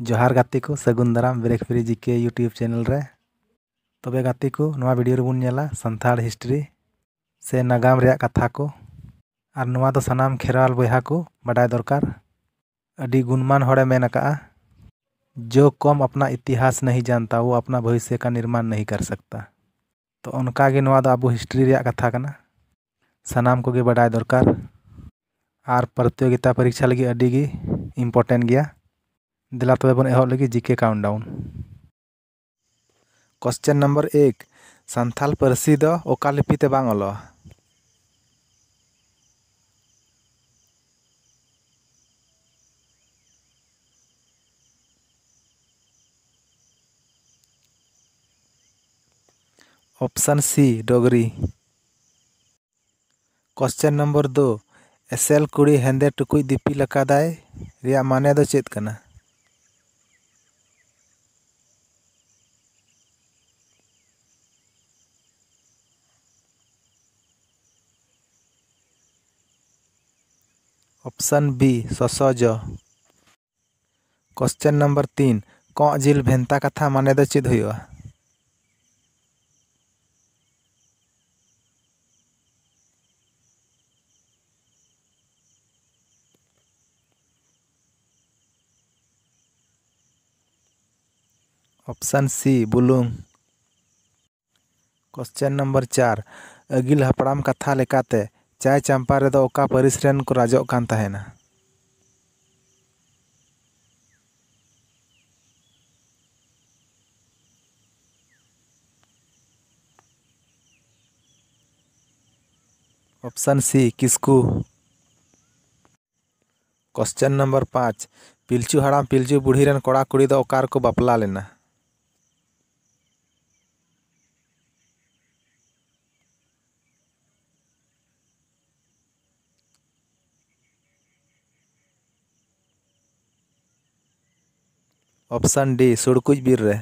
जोहार गति को सगुन दाराम ब्रेक फ्री जिके यूट्यूब चैनल रे तबे गति को नवा वीडियो रे नेला संथाल हिस्ट्री से नगाम रे कथा को आर नवा तो सनाम खेरवाल बहा को बड़ा दरकार अभी गुणमान होड़े जो कम अपना इतिहास नहीं जानता वो अपना भविष्य का निर्माण नहीं कर सकता तो उनका गे नवा अब हिस्ट्री रे कथा कना सनाम को गे दरकार आर प्रतियोगिता परीक्षा लगे अडी गे गया दिला तब एहब लगे जिके काउंटाउन क्वेश्चन नम्बर एक सान्थाल पारसी दोका लिपिते बांग अलो ऑप्शन सी डोगरी क्वेश्चन नंबर दो एसल कुड़ी हेंदे टुकु दिपी लकादाय माने दो चेत करना ऑप्शन बी ससज क्वेश्चन नंबर तीन कौन जिल भेंता कथा माने दो चिद हुआ ऑप्शन सी बुलुंग क्वेश्चन नंबर चार अगिल हपड़ाम कथा लेकाते चाय चंपा ᱨᱮᱫᱚ पारिस ᱯᱟᱹᱨᱤᱥ ᱨᱮᱱ ऑप्शन सी किसको क्वेश्चन नंबर पाँच पिलचू हड़ाम पिलचू बुढ़ी रन कड़ा कुड़ी को बापला लेना ऑप्शन डी सुड़कुज बिर्र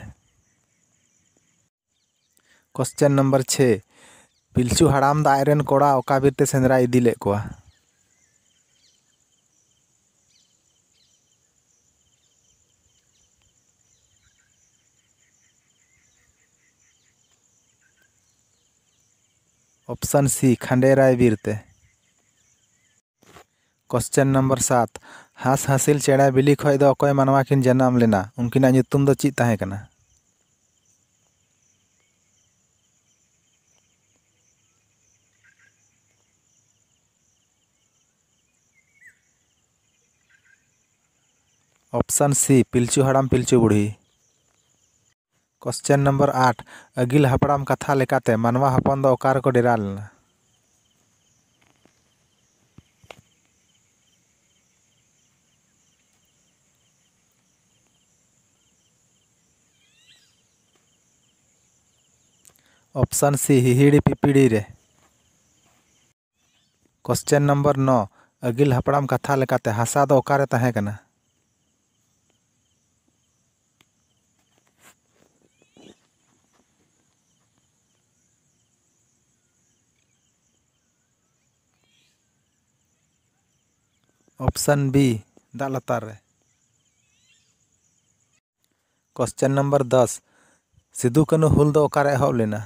क्वेश्चन नंबर छः पिलचू हड़ाम दायरन कोड़ा ओका बिरते सेंद्रा इदी ले कोआ ऑप्शन सी खंडेराय बीरते क्वेश्चन नंबर सात हास हासिल चेड़ा बिली खोद अकय मानवा किन जन्म लेना उनकी उनकिन चीना ऑप्शन सी पिलचू हड़ाम पिलचू बुढ़ी क्वेश्चन नंबर आठ अगिल हपड़ाम कथा लेकाते मानवा हपन दो अकार को डेरा लेना ऑप्शन सी हिहिड़ी पिपिड़ी रे क्वेश्चन नंबर नौ अगिल हपड़ाम कथा लेकाते हसा दो ओकारे तहें कना ऑप्शन बी दालतार रे क्वेश्चन नंबर दस सिद्धू कनू हुल दो ओकारे एहब लेना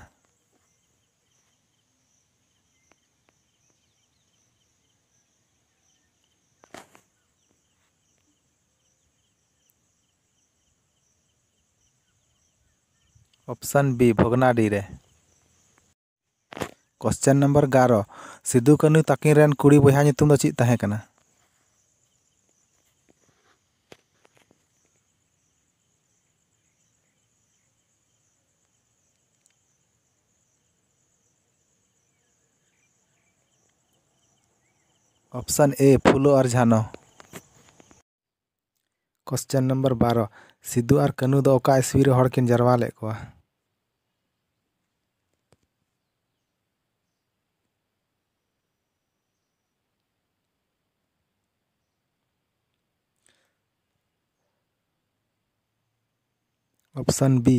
ऑप्शन बी डी रे क्वेश्चन नंबर गार सिद्धू कानू तक कुड़ी बया चेकना ऑप्शन ए फूलो और झानो क्वेश्चन नंबर बारह सिद्धू और कनू दो ईस्वी हड़किन जरवा लेकिन ऑप्शन बी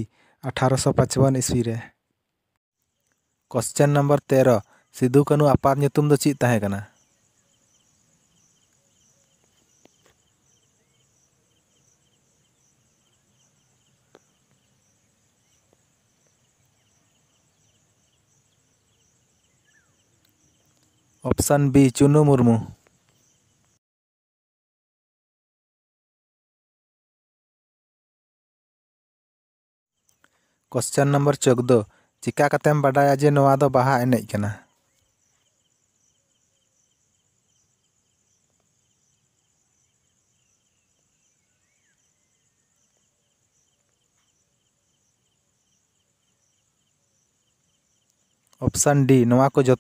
अठारह सौ पचपन ईस्वी रे क्वेश्चन नंबर तेरह सिद्धू कनू आपात ᱧᱩᱛᱩᱢ ᱫᱚ ᱪᱮᱫ ᱛᱟᱦᱮᱸ ᱠᱟᱱᱟ बी चुनू मुर्मू ᱠᱚᱥᱪᱮᱱ ᱱᱚᱢᱵᱚᱨ ᱪᱳᱫᱫᱳ ᱪᱤᱠᱟ ᱠᱟᱛᱮᱢ ᱵᱟᱰᱟᱭᱟ ᱡᱮ ᱱᱚᱣᱟ ᱫᱚ ᱵᱟᱦᱟ ᱮᱱᱮᱡ ᱠᱟᱱᱟ ऑप्शन डी नवा को जो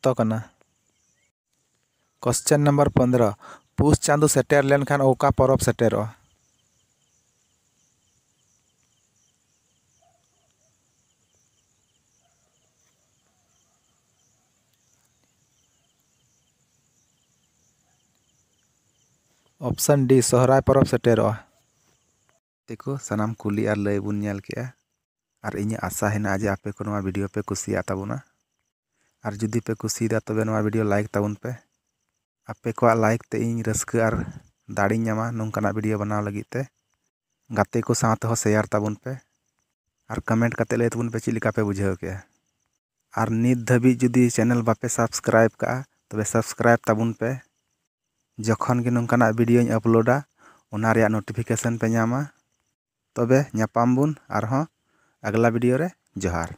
क्वेश्चन नंबर पंद्रह पुस चांदू सेटेर लेनखान ओका परब सेटेर ऑप्शन डी सहरा पर्व सेटेर देखो सनाम कुली और लय बन के और इन आशा है जे आपे को भिडियो पे कुसिया ताबना और जुदी पे कुसिदा तब तो भिडियो लाइक ताबन पे आपे को लाइक ते रसकर दाड़ी नामा नौकान भिडियो बनाव लगी ते गाते को साथ हो शेयर ताबन पे और कमेंट करते लय तब चिलका पे बुझे के और नित धाबी जुदी चैनल बापे सब्सक्राइब कर तब सब्सक्राइब ताबन पे ᱡᱚᱠᱷᱚᱱ ᱜᱮ ᱱᱚᱝᱠᱟᱱᱟᱜ ᱵᱷᱤᱰᱤᱭᱳᱧ ᱟᱯᱞᱳᱰᱟ ᱚᱱᱟ ᱨᱮᱭᱟᱜ ᱱᱳᱴᱤᱯᱷᱤᱠᱮᱥᱚᱱ ᱯᱮ ᱧᱟᱢᱟ ᱛᱚᱵᱮ ᱧᱟᱯᱟᱢ ᱵᱚᱱ ᱟᱨᱦᱚᱸ ᱟᱜᱽᱞᱟ ᱵᱷᱤᱰᱤᱭᱳ ᱨᱮ ᱡᱚᱦᱟᱨ